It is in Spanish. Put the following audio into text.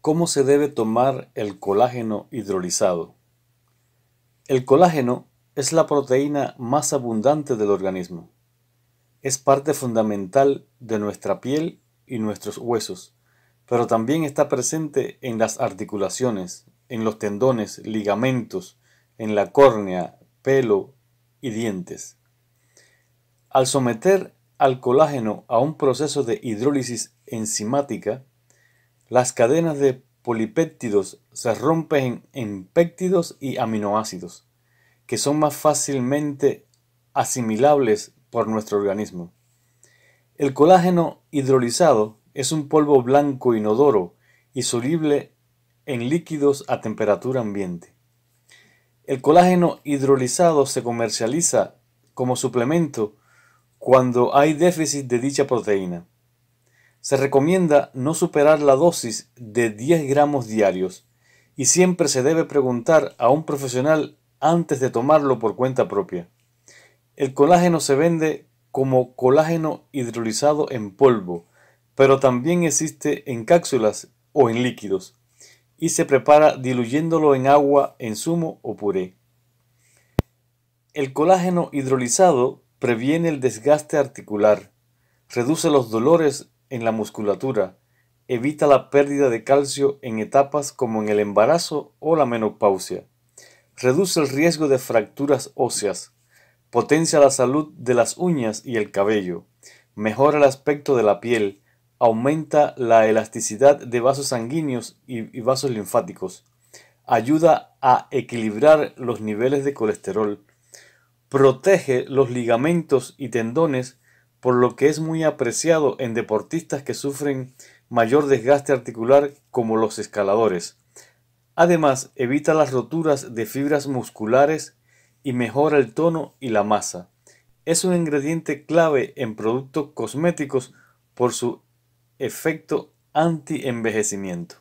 ¿Cómo se debe tomar el colágeno hidrolizado? El colágeno es la proteína más abundante del organismo. Es parte fundamental de nuestra piel y nuestros huesos, pero también está presente en las articulaciones, en los tendones, ligamentos, en la córnea, pelo y dientes. Al someter al colágeno a un proceso de hidrólisis enzimática, las cadenas de polipéptidos se rompen en péptidos y aminoácidos, que son más fácilmente asimilables por nuestro organismo. El colágeno hidrolizado es un polvo blanco inodoro y soluble en líquidos a temperatura ambiente. El colágeno hidrolizado se comercializa como suplemento cuando hay déficit de dicha proteína. Se recomienda no superar la dosis de 10 gramos diarios y siempre se debe preguntar a un profesional antes de tomarlo por cuenta propia. El colágeno se vende como colágeno hidrolizado en polvo, pero también existe en cápsulas o en líquidos y se prepara diluyéndolo en agua en zumo o puré. El colágeno hidrolizado previene el desgaste articular, reduce los dolores en la musculatura, evita la pérdida de calcio en etapas como en el embarazo o la menopausia, reduce el riesgo de fracturas óseas, potencia la salud de las uñas y el cabello, mejora el aspecto de la piel, aumenta la elasticidad de vasos sanguíneos y, vasos linfáticos, ayuda a equilibrar los niveles de colesterol, protege los ligamentos y tendones, por lo que es muy apreciado en deportistas que sufren mayor desgaste articular como los escaladores. Además, evita las roturas de fibras musculares y mejora el tono y la masa. Es un ingrediente clave en productos cosméticos por su efecto anti-envejecimiento.